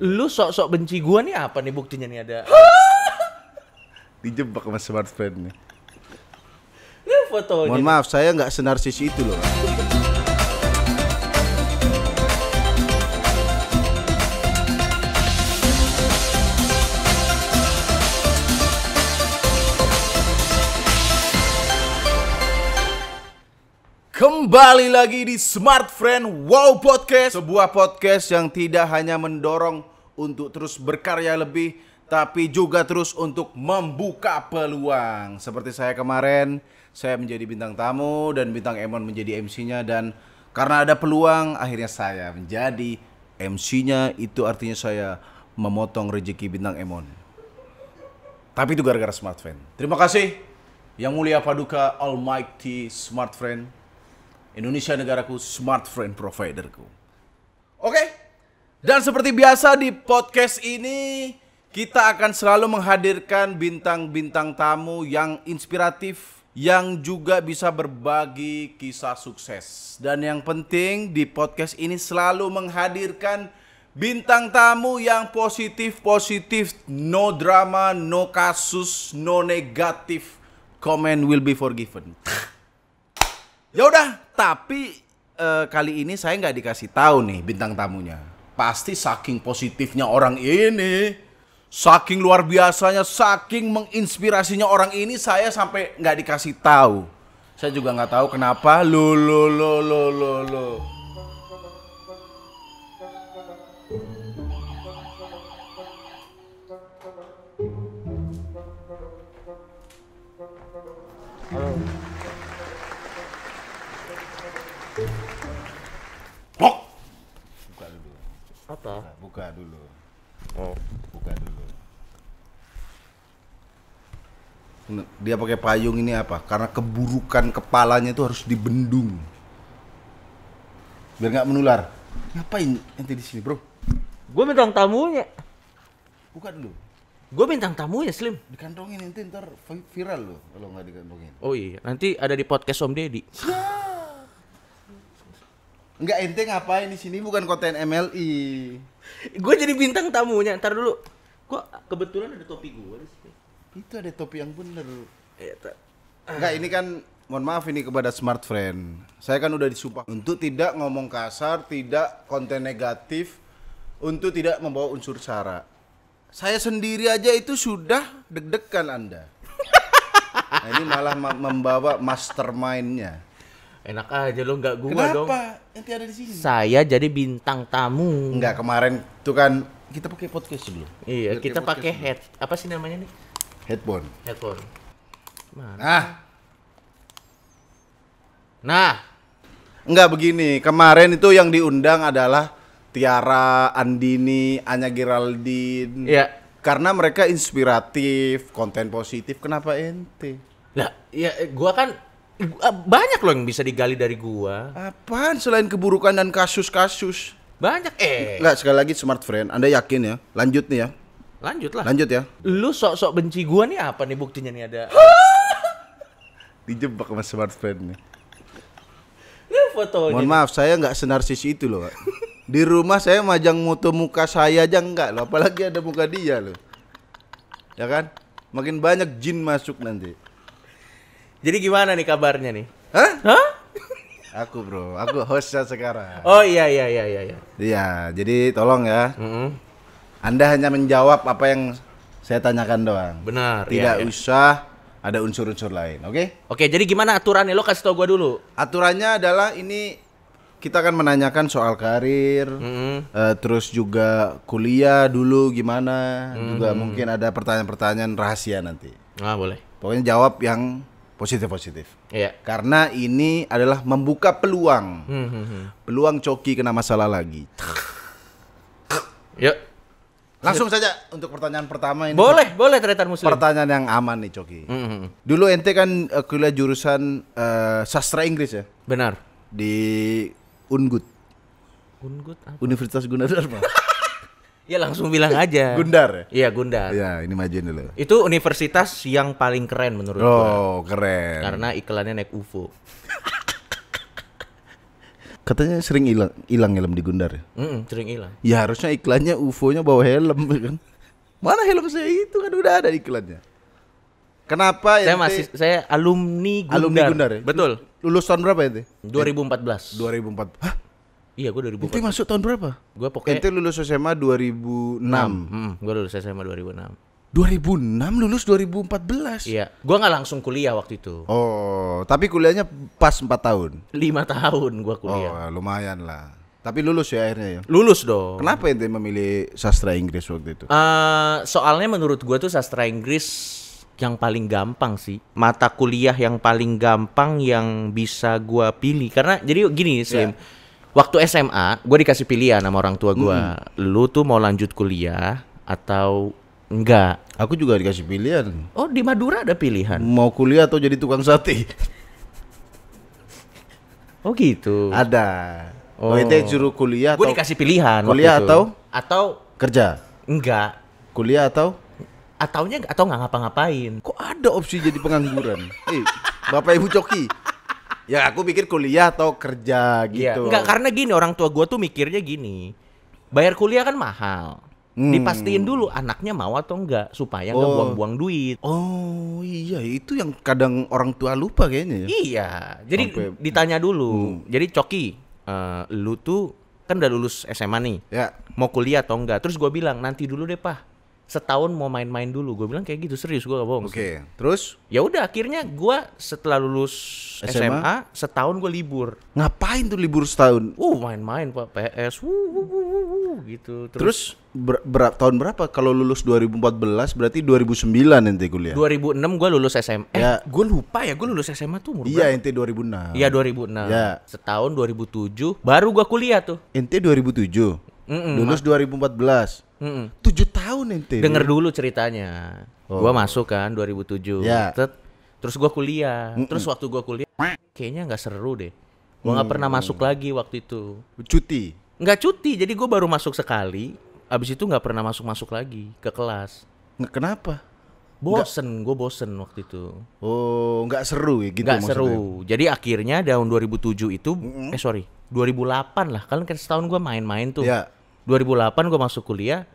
lu sok-sok benci gua nih apa nih buktinya nih ada dijebak sama friend nih nah, fotonya mohon maaf saya nggak senar senarsis itu loh Kembali lagi di Smart Friend Wow Podcast Sebuah podcast yang tidak hanya mendorong untuk terus berkarya lebih tapi juga terus untuk membuka peluang. Seperti saya kemarin, saya menjadi bintang tamu dan bintang Emon menjadi MC-nya dan karena ada peluang akhirnya saya menjadi MC-nya itu artinya saya memotong rezeki bintang Emon. Tapi itu gara-gara smart Terima kasih yang mulia paduka almighty smart friend. Indonesia negaraku smart friend providerku. Oke? Okay? Dan seperti biasa di podcast ini kita akan selalu menghadirkan bintang-bintang tamu yang inspiratif yang juga bisa berbagi kisah sukses. Dan yang penting di podcast ini selalu menghadirkan bintang tamu yang positif positif, no drama, no kasus, no negatif. Comment will be forgiven. ya udah, tapi uh, kali ini saya nggak dikasih tahu nih bintang tamunya. Pasti saking positifnya orang ini, saking luar biasanya, saking menginspirasinya orang ini, saya sampai nggak dikasih tahu. Saya juga nggak tahu kenapa. Lo lo lo lo lo lo. apa? Nah, buka dulu. Oh. Buka dulu. Nah, dia pakai payung ini apa? Karena keburukan kepalanya itu harus dibendung. Biar nggak menular. Ngapain ente di sini, Bro? Gue minta tamunya. Buka dulu. Gue bintang ya Slim. Dikantongin nanti ntar viral loh kalau nggak dikantongin. Oh iya, nanti ada di podcast Om Deddy. Ya. Enggak ente ngapain di sini bukan konten MLI. gue jadi bintang tamunya. Ntar dulu. kok kebetulan ada topi gue di sini. Itu ada topi yang bener. Iya, Enggak, ini kan mohon maaf ini kepada smart friend. Saya kan udah disumpah untuk tidak ngomong kasar, tidak konten negatif, untuk tidak membawa unsur sara. Saya sendiri aja itu sudah deg-degan Anda. Nah, ini malah membawa mastermindnya enak aja lo nggak gua Kenapa? dong. Kenapa? Nanti ada di sini. Saya jadi bintang tamu. Nggak kemarin tuh kan kita pakai podcast dulu. Iya, kita, kita pakai head. Dulu. Apa sih namanya nih? Headphone. Headphone. Mana? Ah. Nah. Enggak nah. begini, kemarin itu yang diundang adalah Tiara, Andini, Anya Geraldine. Iya. Karena mereka inspiratif, konten positif. Kenapa ente? Lah, ya gua kan Eh, banyak loh yang bisa digali dari gua. Apaan selain keburukan dan kasus-kasus? Banyak eh. Enggak sekali lagi smart friend, Anda yakin ya? Lanjut nih ya. Lanjut lah. Lanjut ya. Lu sok-sok benci gua nih apa nih buktinya nih ada? Dijebak sama smart friend nih. fotonya. Mohon maaf, saya nggak senarsis itu loh, Pak. Di rumah saya majang moto muka saya aja enggak loh, apalagi ada muka dia loh. Ya kan? Makin banyak jin masuk nanti. Jadi gimana nih kabarnya nih? Hah? Hah? Aku bro, aku hostnya sekarang. Oh iya, iya iya iya iya. Iya, jadi tolong ya. Mm -hmm. Anda hanya menjawab apa yang saya tanyakan doang. Benar. Iya, Tidak ya, usah ada unsur-unsur lain, oke? Okay? Oke, jadi gimana aturannya? Lo kasih tau gue dulu. Aturannya adalah ini kita akan menanyakan soal karir, mm -hmm. uh, terus juga kuliah dulu gimana, mm -hmm. juga mungkin ada pertanyaan-pertanyaan rahasia nanti. Ah boleh. Pokoknya jawab yang Positif positif. Iya. Karena ini adalah membuka peluang. Hmm, hmm, hmm. Peluang Coki kena masalah lagi. Yuk. Langsung saja untuk pertanyaan pertama ini. Boleh, boleh Tretan Muslim. Pertanyaan yang aman nih Coki. Mm -hmm. Dulu ente kan uh, kuliah jurusan uh, sastra Inggris ya? Benar. Di Ungut. Ungut? apa? Universitas Gunadarma. Ya langsung bilang aja. Gundar ya? Iya Gundar. Iya ini majuin dulu. Itu universitas yang paling keren menurut oh, gua. Oh keren. Karena iklannya naik UFO. Katanya sering hilang hilang helm di Gundar ya? Mm -mm, sering hilang. Ya harusnya iklannya UFO-nya bawa helm ya kan. Mana helm saya itu kan udah ada iklannya. Kenapa ya? Saya ente... masih saya alumni Gundar. Alumni Gundar ya? Betul. Lulus tahun berapa ya? 2014. 2014. Hah? Iya, gue 2004. Inti masuk tahun berapa? Gue pokoknya Ente lulus SMA 2006. Hmm, hmm gue lulus SMA 2006. 2006 lulus 2014. Iya. Gua nggak langsung kuliah waktu itu. Oh, tapi kuliahnya pas 4 tahun. 5 tahun gua kuliah. Oh, lumayan lah. Tapi lulus ya akhirnya ya? Lulus dong. Kenapa ente memilih sastra Inggris waktu itu? Uh, soalnya menurut gua tuh sastra Inggris yang paling gampang sih. Mata kuliah yang paling gampang yang bisa gua pilih karena jadi gini Slim. Yeah waktu SMA gue dikasih pilihan sama orang tua gue hmm. lu tuh mau lanjut kuliah atau enggak aku juga dikasih pilihan oh di Madura ada pilihan mau kuliah atau jadi tukang sate oh gitu ada oh, oh itu juru kuliah gue dikasih pilihan kuliah atau atau kerja enggak kuliah atau ataunya atau nggak ngapa-ngapain kok ada opsi jadi pengangguran eh bapak ibu coki Ya aku pikir kuliah atau kerja iya. gitu. Enggak karena gini orang tua gua tuh mikirnya gini. Bayar kuliah kan mahal. Hmm. Dipastiin dulu anaknya mau atau enggak supaya enggak oh. buang-buang duit. Oh iya itu yang kadang orang tua lupa kayaknya. Ya. Iya. Jadi Sampai... ditanya dulu. Hmm. Jadi Coki, uh, lu tuh kan udah lulus SMA nih. Ya. Mau kuliah atau enggak? Terus gua bilang nanti dulu deh pak setahun mau main-main dulu gue bilang kayak gitu serius gue gak bohong oke okay. terus ya udah akhirnya gue setelah lulus SMA? SMA setahun gue libur ngapain tuh libur setahun uh main-main pak PS wuh, wuh, wuh, wuh, gitu terus, terus ber ber tahun berapa kalau lulus 2014 berarti 2009 nanti kuliah 2006 gue lulus SMA eh, ya. eh, gue lupa ya gue lulus SMA tuh umur iya ente 2006 iya 2006 ya. setahun 2007 baru gue kuliah tuh ente 2007 Mm-mm. Lulus 2014. Mm-mm. 7 tahun ente. Denger dulu ceritanya. Oh. Gua masuk kan 2007. Yeah. Tet, terus gue kuliah. Mm-mm. Terus waktu gue kuliah kayaknya nggak seru deh. gue nggak mm. pernah masuk lagi waktu itu. Cuti. Nggak cuti, jadi gue baru masuk sekali. Abis itu nggak pernah masuk-masuk lagi ke kelas. Kenapa? bosen gue bosen waktu itu oh nggak seru ya gitu maksudnya. seru jadi akhirnya tahun 2007 itu mm -hmm. eh sorry 2008 lah kalian kan setahun gue main-main tuh yeah. 2008 gue masuk kuliah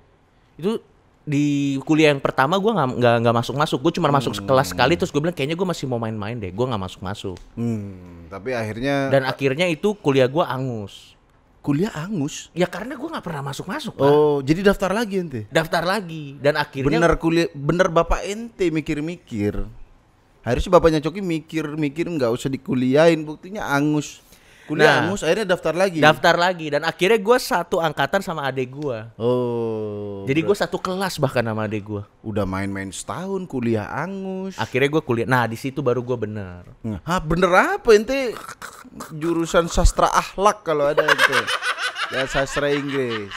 itu di kuliah yang pertama gue nggak nggak nggak masuk masuk gue cuma hmm. masuk kelas sekali terus gue bilang kayaknya gue masih mau main-main deh gue nggak masuk masuk hmm, tapi akhirnya dan akhirnya itu kuliah gue angus kuliah angus ya karena gue nggak pernah masuk masuk oh lah. jadi daftar lagi ente daftar lagi dan akhirnya bener kuliah bener bapak ente mikir-mikir harusnya bapaknya coki mikir-mikir nggak usah dikuliahin buktinya angus kuliah nah, angus akhirnya daftar lagi daftar lagi dan akhirnya gue satu angkatan sama adik gue oh jadi gue satu kelas bahkan sama adik gue udah main-main setahun kuliah angus akhirnya gue kuliah nah di situ baru gue bener nah, Hah bener apa ente jurusan sastra akhlak kalau ada itu ya sastra Inggris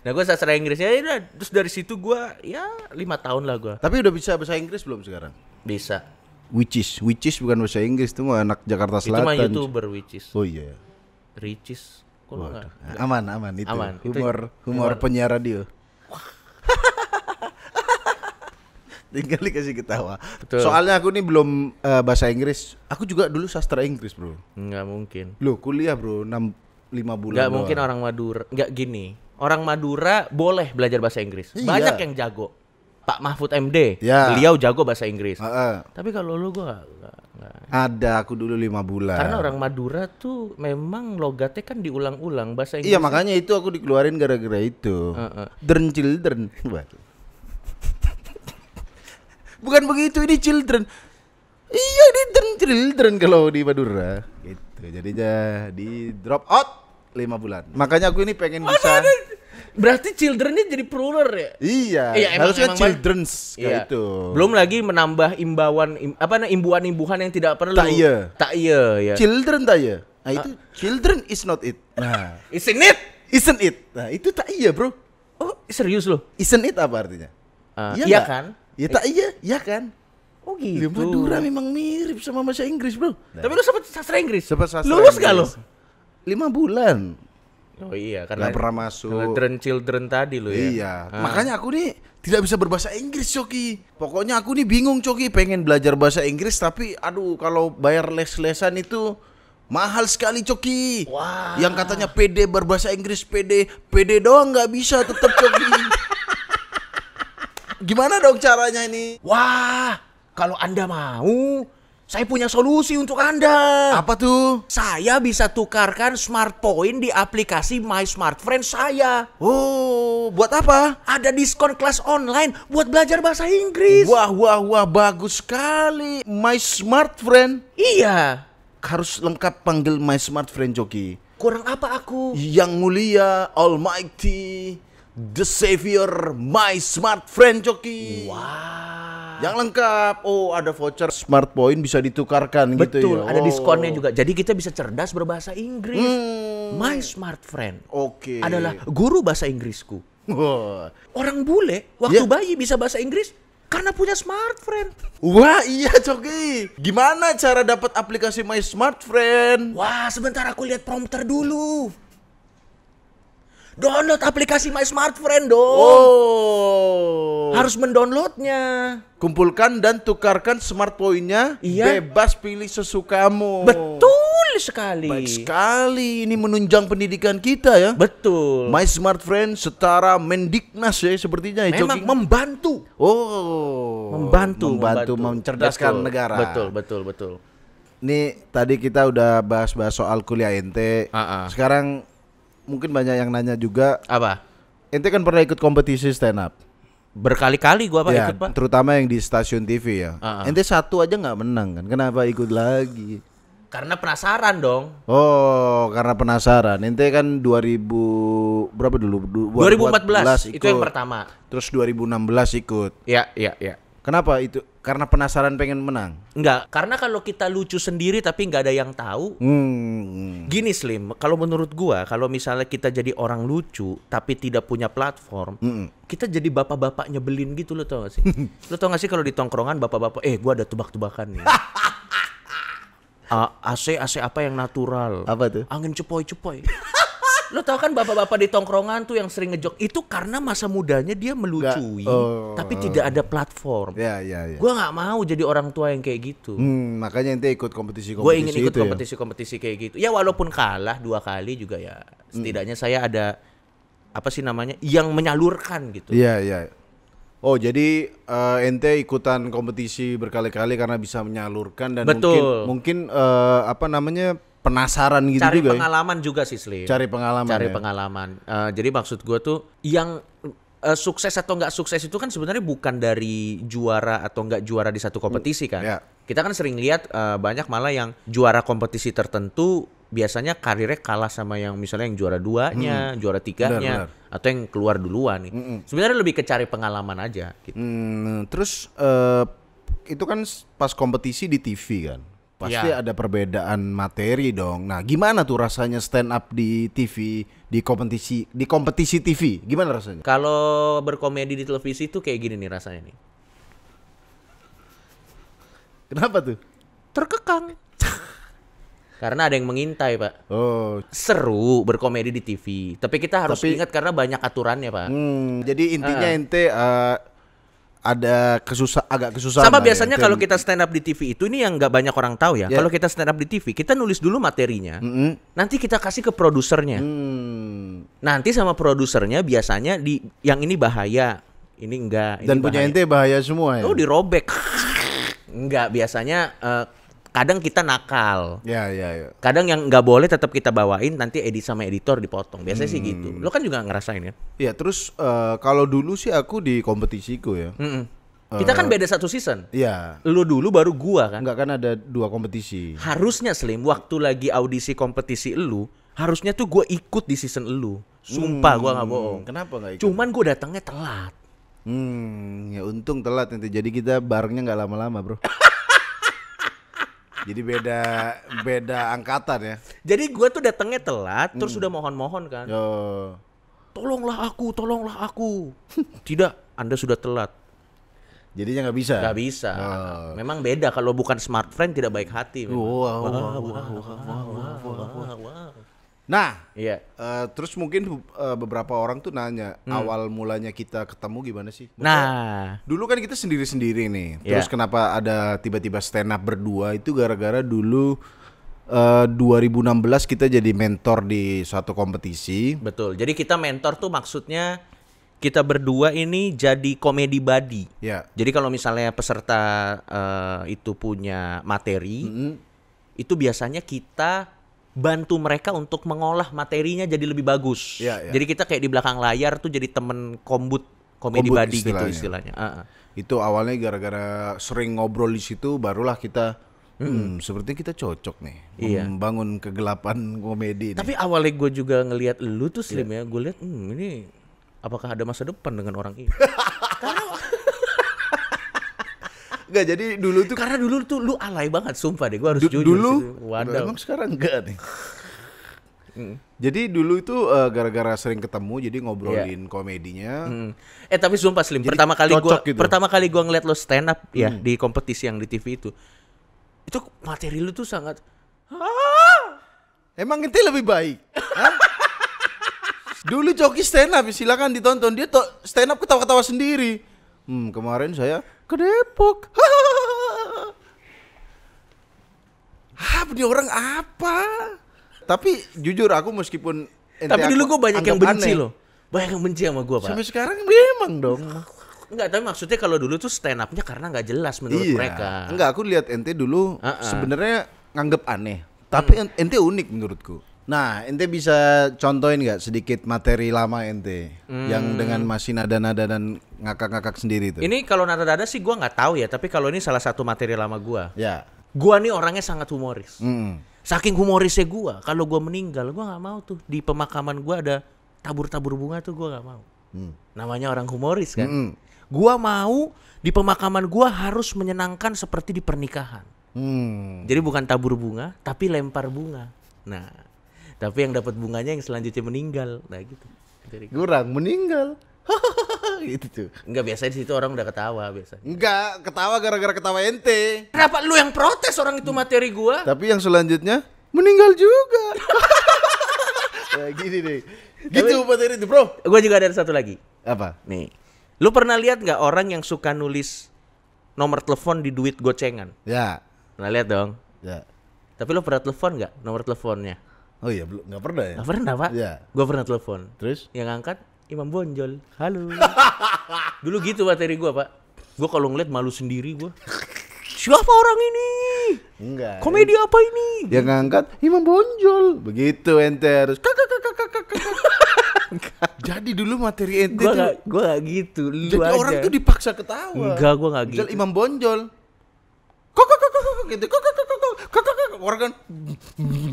Nah gue sastra Inggris ya terus dari situ gue ya lima tahun lah gue. Tapi udah bisa bahasa Inggris belum sekarang? Bisa which is which is bukan bahasa Inggris tuh mah anak Jakarta Selatan. Itu mah YouTuber Witches. Oh iya. Yeah. Ricis. Aman, aman itu. Aman. Humor, itu, humor, humor penyiar radio. Tinggal dikasih ketawa. Betul. Soalnya aku nih belum uh, bahasa Inggris. Aku juga dulu sastra Inggris, Bro. Enggak mungkin. Loh, kuliah, Bro, 6 5 bulan. Enggak mungkin orang Madura. Enggak gini. Orang Madura boleh belajar bahasa Inggris. Iya. Banyak yang jago. Pak Mahfud MD. Ya. Beliau jago bahasa Inggris. Uh-uh. Tapi kalau lu gua gak, Ada aku dulu lima bulan. Karena orang Madura tuh memang logatnya kan diulang-ulang bahasa iya, Inggris. Iya, makanya itu aku dikeluarin gara-gara itu. Uh-uh. Dern children. Bukan begitu ini children. Iya, ini dern children kalau di Madura. Gitu. Jadi di drop out lima bulan. Makanya aku ini pengen bisa aduh. Berarti childrennya jadi plural ya? Iya. Iya, emang, harusnya emang children's iya. itu. Belum lagi menambah imbauan im, apa namanya imbuhan-imbuhan yang tidak perlu. Tak iya. Tak iya ya. Children tak iya. Nah, ah. itu ah. children is not it. Nah, isn't it? Isn't it? Nah, itu tak iya, Bro. Oh, serius loh. Isn't it apa artinya? Uh, iya, iya kan? ya tak iya, iya kan? Oh gitu. Madura memang mirip sama bahasa Inggris, Bro. Nah. Tapi lu sempat sastra Inggris? Sempat sastra Lulus Inggris. gak lo? Lima bulan. Oh iya, karena gak pernah masuk. Children children tadi lo ya. Iya. Ah. Makanya aku nih tidak bisa berbahasa Inggris, Coki. Pokoknya aku nih bingung, Coki, pengen belajar bahasa Inggris tapi aduh kalau bayar les-lesan itu mahal sekali, Coki. Wah. Yang katanya PD berbahasa Inggris PD, PD doang nggak bisa tetap Coki. Gimana dong caranya ini? Wah, kalau Anda mau saya punya solusi untuk Anda. Apa tuh? Saya bisa tukarkan smart point di aplikasi My Smart Friend saya. Oh, buat apa? Ada diskon kelas online buat belajar bahasa Inggris. Wah, wah, wah, bagus sekali. My Smart Friend. Iya. Harus lengkap panggil My Smart Friend Joki. Kurang apa aku? Yang mulia, Almighty, The Savior, My Smart Friend Joki. Wow. Yang lengkap. Oh, ada voucher smart point bisa ditukarkan gitu Betul, gitu ya. Betul, ada diskonnya oh. juga. Jadi kita bisa cerdas berbahasa Inggris. Hmm. My smart friend. Oke. Okay. Adalah guru bahasa Inggrisku. Wah. Orang bule waktu yeah. bayi bisa bahasa Inggris karena punya smart friend. Wah iya Coki. Gimana cara dapat aplikasi My Smart Friend? Wah sebentar aku lihat prompter dulu. Download aplikasi My Smart Friend dong. Oh. Harus mendownloadnya. Kumpulkan dan tukarkan smart poinnya. Iya. Bebas pilih sesukamu. Betul sekali. Baik sekali. Ini menunjang pendidikan kita ya. Betul. My Smart Friend setara Mendiknas ya sepertinya. Ya, Memang jogging. membantu. Oh. Membantu. Membantu, membantu. mencerdaskan betul. negara. Betul, betul, betul. Nih tadi kita udah bahas-bahas soal kuliah ente. Uh ah, -uh. Ah. Sekarang mungkin banyak yang nanya juga. Apa? Ente kan pernah ikut kompetisi stand up? Berkali-kali gua Pak ya, ikut, Pak. Terutama yang di stasiun TV ya. Uh -uh. Ente satu aja nggak menang kan. Kenapa ikut lagi? Karena penasaran dong. Oh, karena penasaran. Ente kan 2000 berapa dulu? 2014, 2014 ikut. itu yang pertama. Terus 2016 ikut. ya ya iya. iya, iya. Kenapa itu? Karena penasaran pengen menang. Enggak, karena kalau kita lucu sendiri tapi nggak ada yang tahu. Hmm. Gini Slim, kalau menurut gua kalau misalnya kita jadi orang lucu tapi tidak punya platform, hmm. kita jadi bapak-bapak nyebelin gitu lo tau gak sih? lo tau gak sih kalau di tongkrongan bapak-bapak, eh gua ada tebak-tebakan nih. uh, AC AC apa yang natural? Apa tuh? Angin cepoi-cepoi. lo tau kan bapak-bapak di tongkrongan tuh yang sering ngejok itu karena masa mudanya dia melucui oh, tapi oh. tidak ada platform ya ya ya gue nggak mau jadi orang tua yang kayak gitu hmm, makanya ente ikut kompetisi kompetisi gue ingin ikut ya? kompetisi kompetisi kayak gitu ya walaupun kalah dua kali juga ya hmm. setidaknya hmm. saya ada apa sih namanya yang menyalurkan gitu iya iya Oh jadi uh, ente ikutan kompetisi berkali-kali karena bisa menyalurkan dan Betul. mungkin mungkin uh, eh, apa namanya penasaran gitu cari juga. Cari ya? pengalaman ya? juga sih Slim. Cari pengalaman. Cari ya? pengalaman. Uh, jadi maksud gue tuh yang uh, sukses atau nggak sukses itu kan sebenarnya bukan dari juara atau nggak juara di satu hmm, kompetisi kan. Yeah. Kita kan sering lihat uh, banyak malah yang juara kompetisi tertentu biasanya karirnya kalah sama yang misalnya yang juara duanya, hmm. juara tiganya, benar, atau yang keluar duluan Mm -mm. Sebenarnya lebih ke cari pengalaman aja. Gitu. Mm, terus uh, itu kan pas kompetisi di TV kan Pasti ya. ada perbedaan materi dong. Nah, gimana tuh rasanya stand up di TV, di kompetisi, di kompetisi TV? Gimana rasanya? Kalau berkomedi di televisi tuh kayak gini nih rasanya nih. Kenapa tuh? Terkekang. karena ada yang mengintai, Pak. Oh. Seru berkomedi di TV, tapi kita harus tapi, ingat karena banyak aturannya, Pak. Hmm, jadi intinya uh. ente uh, ada kesusah agak kesusahan. Sama ya, biasanya ya, kalau kita stand up di TV itu ini yang nggak banyak orang tahu ya. Yeah. Kalau kita stand up di TV, kita nulis dulu materinya. Mm -hmm. Nanti kita kasih ke produsernya. Mm. Nanti sama produsernya biasanya di yang ini bahaya, ini enggak. Ini Dan bahaya. punya ente bahaya semua ya. Oh dirobek. enggak biasanya uh, kadang kita nakal. Ya, ya, ya. Kadang yang nggak boleh tetap kita bawain nanti edit sama editor dipotong. Biasanya hmm. sih gitu. Hmm. Lo kan juga ngerasain ya? Iya, terus uh, kalau dulu sih aku di kompetisiku ya. Mm -mm. Kita uh, kan beda satu season. Iya. Lu dulu baru gua kan. Enggak kan ada dua kompetisi. Harusnya Slim waktu lagi audisi kompetisi lu, harusnya tuh gua ikut di season lu. Sumpah hmm, gua nggak hmm, bohong. Kenapa nggak ikut? Cuman gua datangnya telat. Hmm, ya untung telat nanti. Jadi kita barengnya nggak lama-lama, Bro. Jadi beda beda angkatan ya. Jadi gue tuh datangnya telat, terus sudah hmm. mohon-mohon kan. Yo. Tolonglah aku, tolonglah aku. Tidak, Anda sudah telat. Jadinya nggak bisa. Nggak bisa. Oh. Memang beda kalau bukan smart friend tidak baik hati. Wow, wow, wow, wow, wow, wow, wow, wow, wow. Nah, iya. Uh, terus mungkin uh, beberapa orang tuh nanya hmm. awal mulanya kita ketemu gimana sih? Bukan nah, dulu kan kita sendiri-sendiri nih. Iya. Terus yeah. kenapa ada tiba-tiba stand up berdua itu gara-gara dulu uh, eh, 2016 kita jadi mentor di suatu kompetisi. Betul. Jadi kita mentor tuh maksudnya kita berdua ini jadi komedi buddy. Yeah. Jadi kalau misalnya peserta uh, itu punya materi, mm -hmm. itu biasanya kita bantu mereka untuk mengolah materinya jadi lebih bagus. Ya, ya. Jadi kita kayak di belakang layar tuh jadi temen kombut komedi body gitu istilahnya. Uh -huh. Itu awalnya gara-gara sering ngobrol di situ barulah kita Hmm, hmm, seperti kita cocok nih iya. membangun kegelapan komedi. Tapi nih. awalnya gue juga ngelihat lu tuh Slim yeah. ya, gue lihat hmm, ini apakah ada masa depan dengan orang ini? Karena Enggak jadi dulu tuh karena dulu tuh lu alay banget sumpah deh gua harus du jujur. Dulu waduh. Emang sekarang enggak nih. Hmm. Jadi dulu itu gara eh, gara-gara sering ketemu jadi ngobrolin yeah. komedinya. Hmm. Eh tapi sumpah Slim, jadi pertama kali gua gitu. pertama kali gua ngeliat lo stand up ya mm. di kompetisi yang di TV itu. Itu materi lu tuh sangat Emang itu lebih baik. Dulu joki stand up, silakan ditonton. Dia stand up ketawa-ketawa sendiri. Hmm, kemarin saya kedepok, Depok. Hah, ini orang apa? Tapi jujur aku meskipun Tapi dulu gue banyak yang benci aneh. loh. Banyak yang benci sama gue, Pak. Sampai sekarang memang dong. Enggak, tapi maksudnya kalau dulu tuh stand up-nya karena nggak jelas menurut iya. mereka. Enggak, aku lihat ente dulu uh -uh. sebenarnya nganggep aneh. Hmm. Tapi hmm. ente unik menurutku. Nah, ente bisa contohin nggak sedikit materi lama ente hmm. yang dengan masih nada-nada dan ngakak-ngakak sendiri itu? Ini kalau nada-nada sih gua nggak tahu ya, tapi kalau ini salah satu materi lama gua. Ya. Gua nih orangnya sangat humoris. Hmm. Saking humorisnya gua, kalau gua meninggal gua nggak mau tuh di pemakaman gua ada tabur-tabur bunga tuh gua nggak mau. Hmm. Namanya orang humoris kan. Hmm. Gua mau di pemakaman gua harus menyenangkan seperti di pernikahan. Hmm. Jadi bukan tabur bunga, tapi lempar bunga. Nah, tapi yang dapat bunganya yang selanjutnya meninggal nah gitu, gitu kurang meninggal gitu tuh enggak biasa di situ orang udah ketawa biasa enggak ketawa gara-gara ketawa ente kenapa lu yang protes orang itu materi gua tapi yang selanjutnya meninggal juga nah, gini deh gitu tapi, materi itu bro gua juga ada satu lagi apa nih lu pernah lihat nggak orang yang suka nulis nomor telepon di duit gocengan ya pernah lihat dong ya tapi lu pernah telepon nggak nomor teleponnya Oh iya, belum nggak pernah ya? Nggak pernah pak. Iya. Gue pernah telepon. Terus? Yang angkat Imam Bonjol. Halo. Dulu gitu materi gue pak. Gue kalau ngeliat malu sendiri gue. Siapa orang ini? Enggak. Komedi apa ini? Yang ngangkat Imam Bonjol. Begitu ente harus kakak kakak kakak kakak. Jadi dulu materi ente gua tuh gak, gua gak gitu. Lu Jadi aja. orang tuh dipaksa ketawa. Enggak, gue gak gitu. Imam Bonjol kok kok kok kok gitu kok kok kok kok kok kok orang kan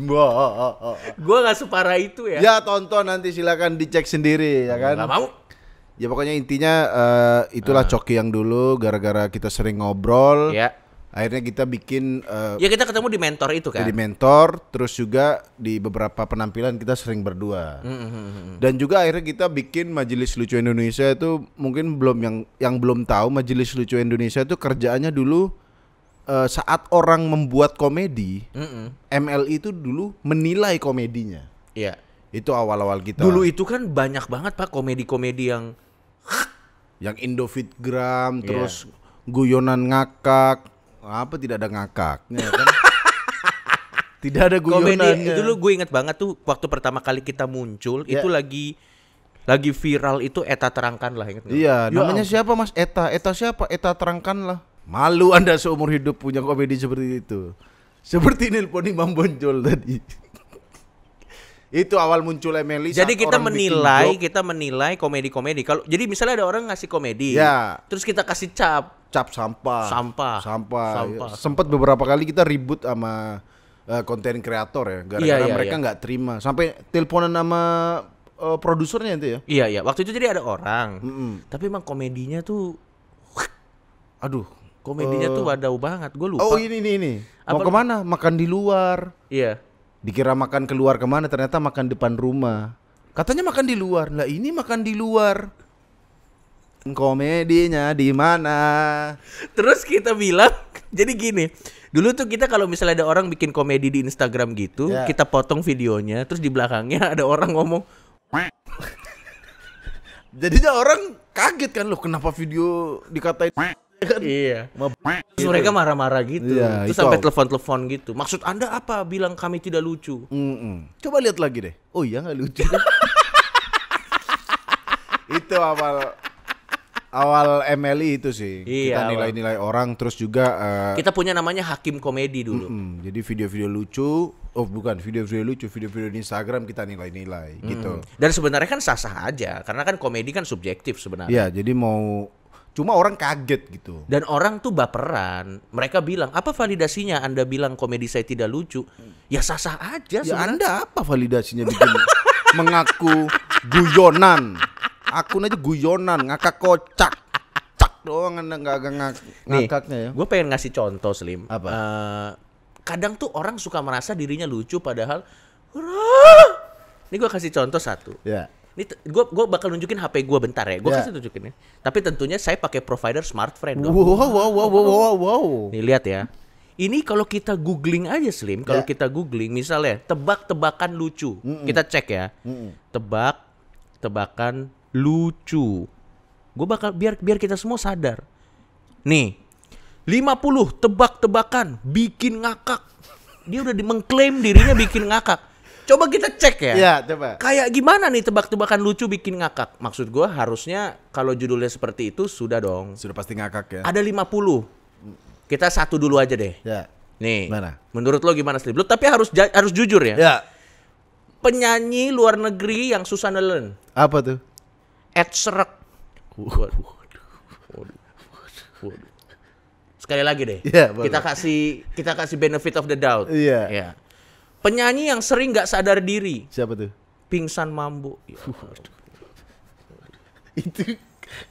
gue gak separah itu ya ya tonton nanti silakan dicek sendiri ya kan gak mau ya pokoknya intinya uh, itulah eh. coki yang dulu gara-gara kita sering ngobrol ya akhirnya kita bikin uh, ya kita ketemu di mentor itu kan di mentor terus juga di beberapa penampilan kita sering berdua mm -hmm. dan juga akhirnya kita bikin majelis lucu Indonesia itu mungkin belum yang yang belum tahu majelis lucu Indonesia itu kerjaannya dulu uh, saat orang membuat komedi, mm MLI itu dulu menilai komedinya. Iya. Itu awal-awal kita. Dulu itu kan banyak banget Pak komedi-komedi yang yang Indofitgram, yeah. terus guyonan ngakak. Apa tidak ada ngakaknya kan? tidak ada eh, guyonannya. Komedi itu dulu gue inget banget tuh waktu pertama kali kita muncul yeah. itu lagi lagi viral itu Eta terangkan lah inget Iya, ya namanya siapa Mas Eta? Eta siapa? Eta terangkan lah. Malu Anda seumur hidup punya komedi seperti itu. Seperti nelpon Imam Bonjol tadi. itu awal muncul Emily. Jadi kita menilai, kita menilai komedi-komedi. Kalau jadi misalnya ada orang ngasih komedi, ya. terus kita kasih cap, cap sampah, sampah, sampah. Ya. sampah. Ya, sempat beberapa kali kita ribut sama eh, konten uh, kreator ya, gara-gara ya, ya, mereka iya. nggak terima. Sampai teleponan sama uh, produsernya itu ya. Iya iya, waktu itu jadi ada orang. Mm -hmm. Tapi emang komedinya tuh aduh, Komedinya uh, tuh eh. wadau banget, gue lupa. Oh ini ini ini. Apa Mau kemana? Makan di luar. Iya. Dikira makan keluar kemana, ternyata makan depan rumah. Katanya makan di luar, lah ini makan di luar. Komedinya di mana? Terus kita bilang, jadi gini. Dulu tuh kita kalau misalnya ada orang bikin komedi di Instagram gitu, yeah. kita potong videonya, terus di belakangnya ada orang ngomong. Jadinya orang kaget kan loh kenapa video dikatain Ya kan iya terus gitu. mereka marah-marah gitu iya, terus sampai telepon-telepon gitu maksud anda apa bilang kami tidak lucu mm -mm. coba lihat lagi deh oh iya nggak lucu itu awal awal MLI itu sih iya, kita nilai-nilai orang terus juga uh, kita punya namanya hakim komedi dulu mm -mm, jadi video-video lucu oh bukan video-video lucu video-video di Instagram kita nilai-nilai gitu. mm. gitu dan sebenarnya kan sah-sah aja karena kan komedi kan subjektif sebenarnya ya jadi mau Cuma orang kaget gitu. Dan orang tuh baperan. Mereka bilang, apa validasinya Anda bilang komedi saya tidak lucu? Ya sah-sah aja. Ya sebenernya. Anda apa validasinya bikin mengaku guyonan? aku aja guyonan, ngakak kocak. Cak doang Anda nggak ngak, ngakaknya ya. Gue pengen ngasih contoh Slim. Apa? Uh, kadang tuh orang suka merasa dirinya lucu padahal Ini gue kasih contoh satu. Ya ini gue gue bakal nunjukin HP gue bentar ya. Gue yeah. kasih tunjukin ya. Tapi tentunya saya pakai provider Smartfren dong. Wow wow wow wow wow. wow. Nih lihat ya. Ini kalau kita googling aja Slim, kalau yeah. kita googling misalnya tebak-tebakan lucu. Mm -mm. Kita cek ya. Mm -mm. Tebak tebakan lucu. Gue bakal biar biar kita semua sadar. Nih. 50 tebak-tebakan bikin ngakak. Dia udah di mengklaim dirinya bikin ngakak. Coba kita cek ya. Iya, coba. Kayak gimana nih tebak-tebakan lucu bikin ngakak? Maksud gua harusnya kalau judulnya seperti itu sudah dong. Sudah pasti ngakak ya. Ada 50. Kita satu dulu aja deh. Ya. Nih. Mana? Menurut lo gimana sih? Lo tapi harus harus jujur ya. Ya. Penyanyi luar negeri yang susah nelen. Apa tuh? Ed Serek. Sekali lagi deh. Ya, kita kasih kita kasih benefit of the doubt. Iya. iya. Penyanyi yang sering nggak sadar diri. Siapa tuh? Pingsan mambu. Ya. Itu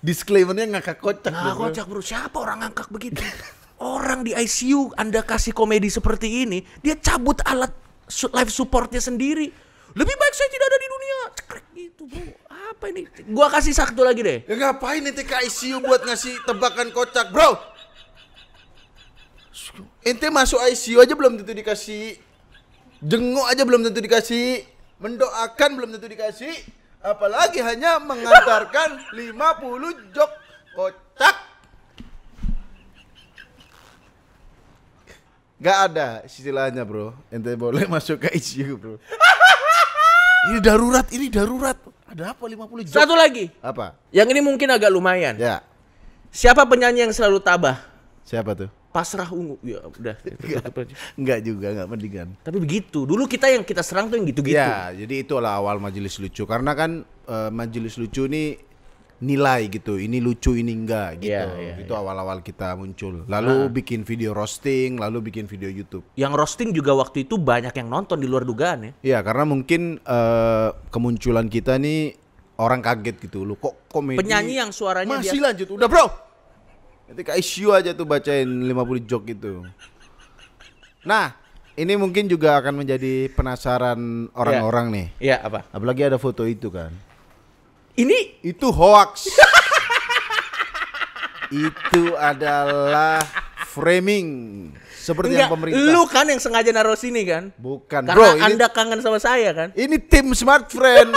disclaimernya ngakak kocak. Ngakak kocak bro. Siapa orang ngakak begitu? orang di ICU Anda kasih komedi seperti ini, dia cabut alat life supportnya sendiri. Lebih baik saya tidak ada di dunia. Cekrek gitu, bro. Apa ini? Gua kasih satu lagi deh. Ya ngapain nih ke ICU buat ngasih tebakan kocak, bro? Ente masuk ICU aja belum tentu dikasih Jenguk aja belum tentu dikasih, mendoakan belum tentu dikasih, apalagi hanya mengantarkan 50 jok kocak. Gak ada istilahnya bro, ente boleh masuk ke ICU bro. Ini darurat, ini darurat. Ada apa 50 jok? Satu lagi. Apa? Yang ini mungkin agak lumayan. Ya. Siapa penyanyi yang selalu tabah? Siapa tuh? pasrah ungu ya udah nggak juga nggak mendingan tapi begitu dulu kita yang kita serang tuh yang gitu-gitu ya jadi itulah awal majelis lucu karena kan uh, majelis lucu ini nilai gitu ini lucu ini enggak gitu ya, ya, itu ya. awal-awal kita muncul lalu nah. bikin video roasting lalu bikin video YouTube yang roasting juga waktu itu banyak yang nonton di luar dugaan ya ya karena mungkin uh, kemunculan kita nih orang kaget gitu lu kok komedi penyanyi yang suaranya masih dia... lanjut udah bro Nanti ke isu aja tuh bacain 50 jok itu. Nah, ini mungkin juga akan menjadi penasaran orang-orang yeah. nih. Iya, yeah, apa? Apalagi ada foto itu kan. Ini itu hoax. itu adalah framing seperti Enggak, yang pemerintah. Lu kan yang sengaja naruh sini kan? Bukan, Karena Bro. Anda ini, kangen sama saya kan? Ini tim Smart Friend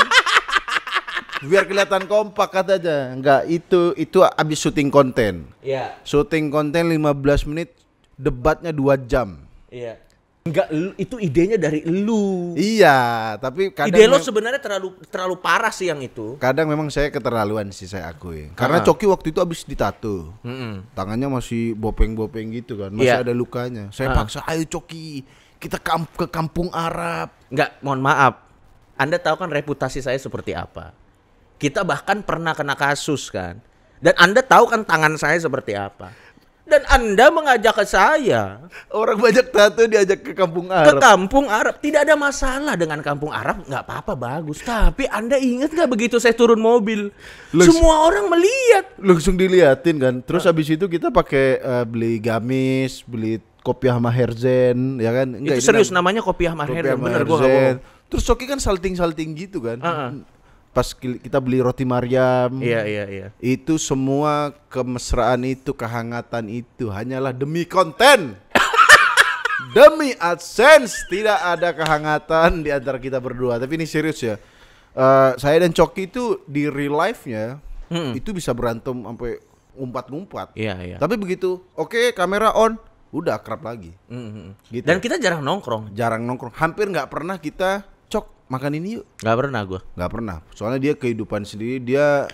biar kelihatan kompak katanya enggak itu itu abis syuting konten Iya. syuting konten 15 menit debatnya dua jam Iya. Enggak, itu idenya dari lu. iya tapi kadang Ide lo sebenarnya terlalu terlalu parah sih yang itu. kadang memang saya keterlaluan sih saya akui karena ah. Coki waktu itu abis ditato tangannya masih bopeng-bopeng gitu kan masih yeah. ada lukanya saya ah. paksa ayo Coki kita kamp ke kampung Arab Enggak, mohon maaf. Anda tahu kan reputasi saya seperti apa? Kita bahkan pernah kena kasus kan. Dan Anda tahu kan tangan saya seperti apa. Dan Anda mengajak ke saya. Orang banyak tato diajak ke kampung Arab. Ke kampung Arab. Tidak ada masalah dengan kampung Arab. Nggak apa-apa, bagus. Tapi Anda ingat nggak begitu saya turun mobil? Lus Semua orang melihat. Langsung diliatin kan. Terus habis itu kita pakai uh, beli gamis, beli Kopiah Maherzen ya kan enggak itu serius kan? namanya Kopiah Maherzen bener gue Terus Coki kan salting-salting gitu kan. Uh -uh pas kita beli roti Maryam. Iya, iya, iya. Itu semua kemesraan itu, kehangatan itu hanyalah demi konten. demi AdSense tidak ada kehangatan di antara kita berdua. Tapi ini serius ya. Uh, saya dan Coki itu di real life-nya hmm. itu bisa berantem sampai umpat-ngumpat. Iya, iya. Tapi begitu, oke okay, kamera on, udah akrab lagi. Mm -hmm. gitu. Dan ya. kita jarang nongkrong. Jarang nongkrong. Hampir nggak pernah kita makan ini yuk? Gak pernah gue. Gak pernah. Soalnya dia kehidupan sendiri dia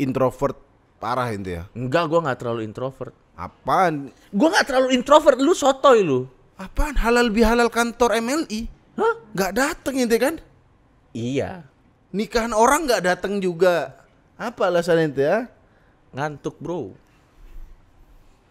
introvert parah itu ya. Enggak, gue nggak terlalu introvert. Apaan? Gue nggak terlalu introvert. Lu sotoy lu. Apaan? Halal bihalal kantor MLI? Hah? Gak dateng ente kan? Iya. Nikahan orang gak dateng juga. Apa alasan ente ya? Ngantuk bro.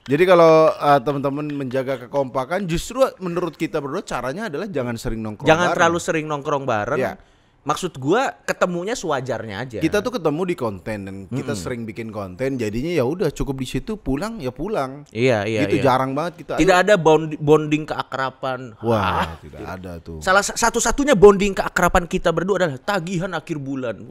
Jadi kalau uh, teman-teman menjaga kekompakan justru menurut kita berdua caranya adalah jangan sering nongkrong. Jangan bareng. terlalu sering nongkrong bareng. Ya. Maksud gua ketemunya sewajarnya aja. Kita tuh ketemu di konten dan hmm. kita sering bikin konten jadinya ya udah cukup di situ pulang ya pulang. Iya iya. Itu iya. jarang banget kita. Tidak ayo. ada bond bonding keakrapan. Wah, ah, tidak, ada tuh. Salah satu-satunya bonding keakrapan kita berdua adalah tagihan akhir bulan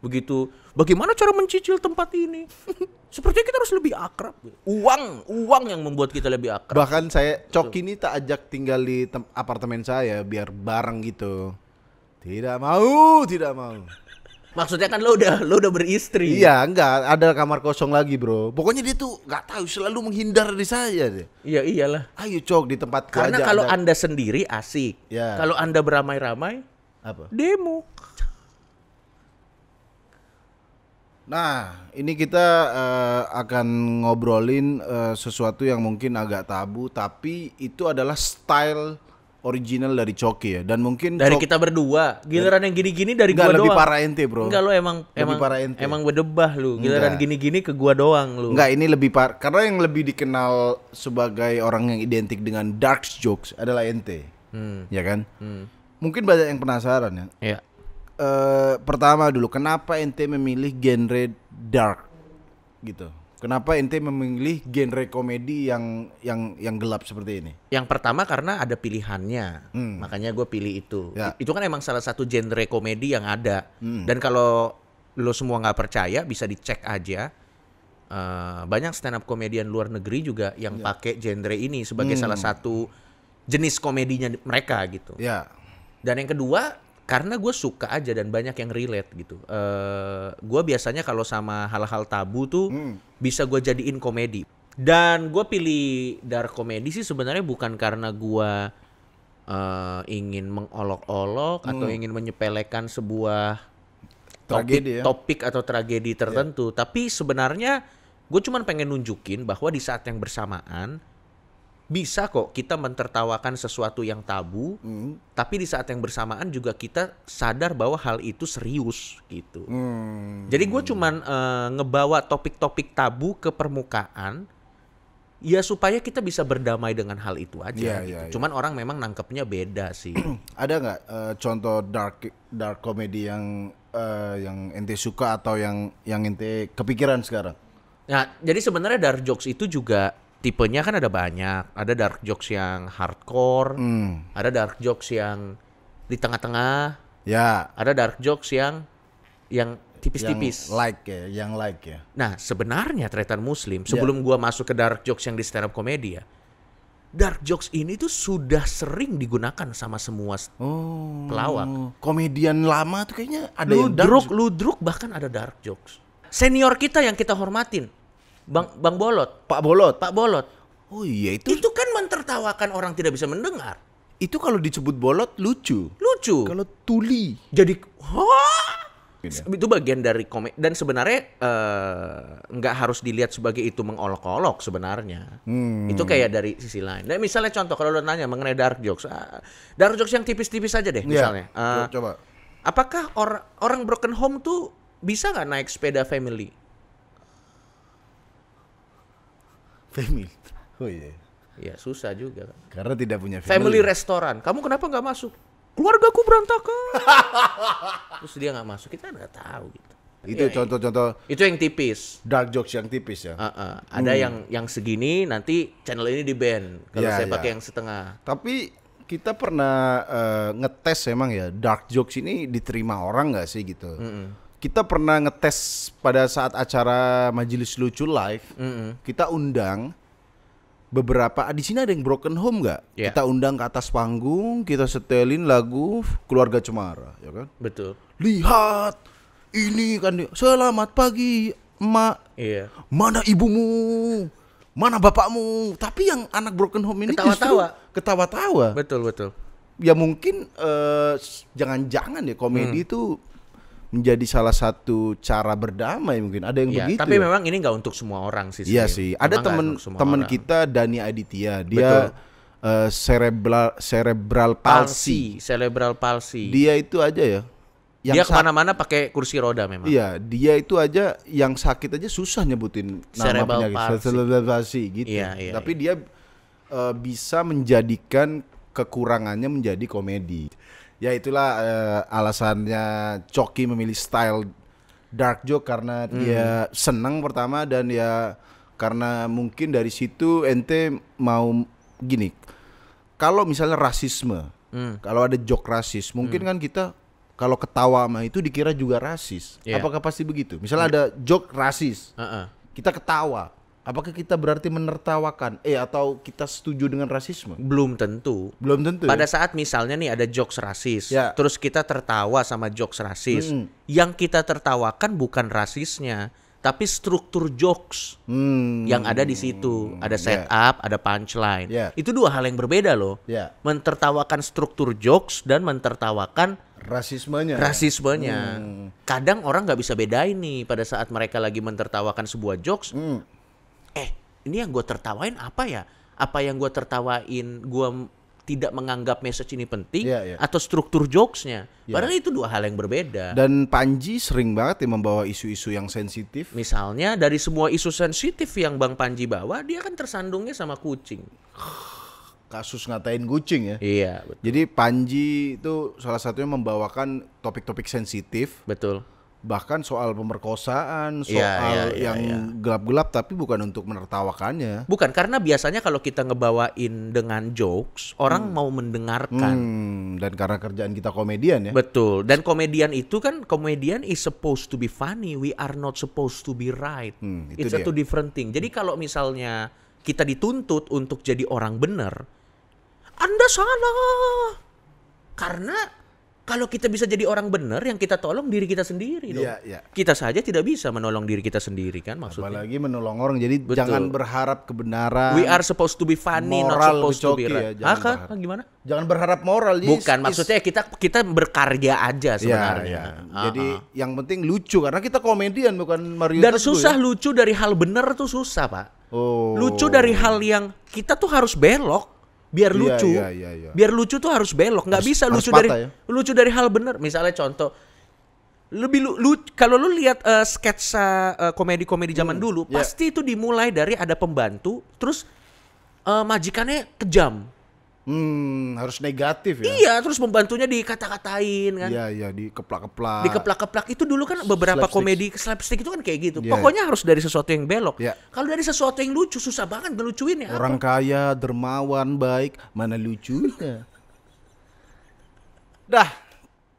begitu bagaimana cara mencicil tempat ini sepertinya kita harus lebih akrab gitu. uang uang yang membuat kita lebih akrab bahkan saya cok ini tak ajak tinggal di apartemen saya biar bareng gitu tidak mau tidak mau maksudnya kan lo udah lo udah beristri iya enggak ada kamar kosong lagi bro pokoknya dia tuh nggak tahu selalu menghindar dari saya deh iya iyalah ayo cok di tempat karena kalau anda... anda sendiri asik ya. kalau anda beramai-ramai apa demo Nah, ini kita uh, akan ngobrolin uh, sesuatu yang mungkin agak tabu, tapi itu adalah style original dari Coki ya. Dan mungkin dari kita berdua, giliran yang gini-gini dari enggak, gua lebih doang. Lebih parah ente, Bro. Enggak lo emang lebih emang para ente. emang berdebah lu. Giliran gini-gini ke gua doang lu. Enggak, ini lebih par karena yang lebih dikenal sebagai orang yang identik dengan dark jokes adalah ente. Hmm. Ya kan? Hmm. Mungkin banyak yang penasaran ya. Iya Eh, pertama dulu kenapa ente memilih genre dark gitu kenapa ente memilih genre komedi yang yang yang gelap seperti ini yang pertama karena ada pilihannya hmm. makanya gue pilih itu ya. itu kan emang salah satu genre komedi yang ada hmm. dan kalau lo semua nggak percaya bisa dicek aja uh, banyak stand up komedian luar negeri juga yang ya. pakai genre ini sebagai hmm. salah satu jenis komedinya mereka gitu ya dan yang kedua karena gue suka aja dan banyak yang relate gitu. Uh, eh, gue biasanya kalau sama hal-hal tabu tuh hmm. bisa gue jadiin komedi. Dan gue pilih dark komedi sih sebenarnya bukan karena gue uh, ingin mengolok-olok hmm. atau ingin menyepelekan sebuah tragedi topik, ya. topik atau tragedi iya. tertentu. Yeah. Tapi sebenarnya gue cuman pengen nunjukin bahwa di saat yang bersamaan bisa kok kita mentertawakan sesuatu yang tabu, hmm. tapi di saat yang bersamaan juga kita sadar bahwa hal itu serius gitu. Hmm. Jadi gue cuman uh, ngebawa topik-topik tabu ke permukaan, ya supaya kita bisa berdamai dengan hal itu aja. Yeah, gitu. yeah, iya. cuman orang memang nangkepnya beda sih. Ada nggak uh, contoh dark dark comedy yang uh, yang ente suka atau yang yang ente kepikiran sekarang? Nah, jadi sebenarnya dark jokes itu juga tipenya kan ada banyak. Ada dark jokes yang hardcore, mm. ada dark jokes yang di tengah-tengah. Ya. Ada dark jokes yang yang tipis-tipis. Yang like ya, yang like ya. Nah, sebenarnya Tretan Muslim ya. sebelum yeah. gua masuk ke dark jokes yang di stand up komedia, ya. Dark jokes ini tuh sudah sering digunakan sama semua oh, pelawak. Komedian lama tuh kayaknya ada ludruk, yang dark. Ludruk bahkan ada dark jokes. Senior kita yang kita hormatin, Bang Bang Bolot. Pak Bolot. Pak Bolot. Oh iya itu. Itu kan mentertawakan orang tidak bisa mendengar. Itu kalau disebut bolot lucu. Lucu. Kalau tuli. Jadi Hah? Ya. Itu bagian dari komik dan sebenarnya eh, nggak uh, harus dilihat sebagai itu mengolok-olok sebenarnya. Hmm. Itu kayak dari sisi lain. Nah, misalnya contoh kalau lo nanya mengenai dark jokes, uh, dark jokes yang tipis-tipis aja deh iya. misalnya. Yeah. Uh, Coba. Apakah or orang broken home tuh bisa nggak naik sepeda family? Family. Oh iya. Ya susah juga kan. Karena tidak punya family. Family restoran. Kamu kenapa nggak masuk? Keluarga Keluargaku berantakan. Terus dia nggak masuk, kita nggak tahu gitu. Itu iya, iya. contoh-contoh. Ya, itu yang tipis. Dark jokes yang tipis ya. Uh -uh. Ada hmm. yang yang segini nanti channel ini di ban kalau ya, saya ya. pakai yang setengah. Tapi kita pernah uh, ngetes emang ya dark jokes ini diterima orang nggak sih gitu. Mm -mm kita pernah ngetes pada saat acara Majelis Lucu live, mm -hmm. kita undang beberapa di sini ada yang broken home nggak? Yeah. Kita undang ke atas panggung, kita setelin lagu Keluarga Cemara, ya kan? Betul. Lihat ini kan selamat pagi emak. Yeah. Mana ibumu? Mana bapakmu? Tapi yang anak broken home ini ketawa-tawa. Ketawa-tawa. Betul, betul. Ya mungkin eh, jangan-jangan uh, ya komedi hmm. itu hmm menjadi salah satu cara berdamai mungkin ada yang ya, begitu tapi ya? memang ini nggak untuk semua orang sih iya sih ada temen teman kita Dani Aditya dia Betul. Uh, cerebral cerebral palsi. cerebral palsi dia itu aja ya yang dia kemana-mana pakai kursi roda memang. Iya, dia itu aja yang sakit aja susah nyebutin nama Cerebral penyakit. Cerebral palsi gitu. ya, ya, Tapi ya. dia uh, bisa menjadikan kekurangannya menjadi komedi ya itulah uh, alasannya Coki memilih style dark joke karena hmm. dia senang pertama dan ya karena mungkin dari situ ente mau gini kalau misalnya rasisme hmm. kalau ada joke rasis mungkin hmm. kan kita kalau ketawa mah itu dikira juga rasis yeah. apakah pasti begitu misalnya yeah. ada joke rasis uh -uh. kita ketawa Apakah kita berarti menertawakan eh atau kita setuju dengan rasisme? Belum tentu. Belum tentu. Pada saat misalnya nih ada jokes rasis, ya. terus kita tertawa sama jokes rasis. Hmm. Yang kita tertawakan bukan rasisnya, tapi struktur jokes hmm. yang ada di situ. Ada ya. setup, ya. ada punchline. Ya. Itu dua hal yang berbeda loh. Ya. Mentertawakan struktur jokes dan mentertawakan rasismenya rasismenya hmm. kadang orang nggak bisa bedain nih pada saat mereka lagi mentertawakan sebuah jokes hmm eh ini yang gue tertawain apa ya apa yang gue tertawain gue tidak menganggap message ini penting yeah, yeah. atau struktur jokesnya. Yeah. Padahal itu dua hal yang berbeda. Dan Panji sering banget ya membawa isu-isu yang sensitif. Misalnya dari semua isu sensitif yang Bang Panji bawa, dia kan tersandungnya sama kucing. Kasus ngatain kucing ya. Iya. Betul. Jadi Panji itu salah satunya membawakan topik-topik sensitif. Betul bahkan soal pemerkosaan, iya, soal ya, ya, ya, yang iya. gelap-gelap ya. tapi bukan untuk menertawakannya. Bukan karena biasanya kalau kita ngebawain dengan jokes, orang hmm. mau mendengarkan. Hmm, dan karena kerjaan kita komedian ya. Betul. Dan komedian itu kan komedian is supposed to be funny, we are not supposed to be right. Hmm, itu It's dia. a two different thing. Jadi kalau misalnya kita dituntut untuk jadi orang benar, Anda salah. Karena kalau kita bisa jadi orang benar, yang kita tolong diri kita sendiri dong. Ya, ya. Kita saja tidak bisa menolong diri kita sendiri kan maksudnya. Apalagi menolong orang. Jadi Betul. jangan berharap kebenaran. We are supposed to be funny, moral not supposed to be right. Ya, Hah, gimana? Jangan berharap moral. Bukan, is, maksudnya kita kita berkarya aja iya, sebenarnya. Ya, ya. Uh-huh. Jadi ah. yang penting lucu karena kita komedian bukan Mario. Dan ya. susah ya. lucu dari hal benar tuh susah, Pak. Oh. Lucu dari hal yang kita tuh harus belok biar iya, lucu yeah, yeah, yeah. biar lucu tuh harus belok nggak bisa lucu dari ya? lucu dari hal bener misalnya contoh lebih lu, lu kalau lu lihat uh, sketsa uh, komedi-komedi zaman hmm, dulu yeah. pasti itu dimulai dari ada pembantu terus uh, majikannya kejam Hmm, harus negatif ya. Iya, terus membantunya dikata-katain kan. Iya, iya, dikeplak-keplak. Dikeplak-keplak itu dulu kan beberapa slapstick. komedi slapstick itu kan kayak gitu. Yeah. Pokoknya harus dari sesuatu yang belok. Yeah. Kalau dari sesuatu yang lucu susah banget ngelucuin ya. Orang apa? kaya, dermawan, baik, mana lucunya? Dah,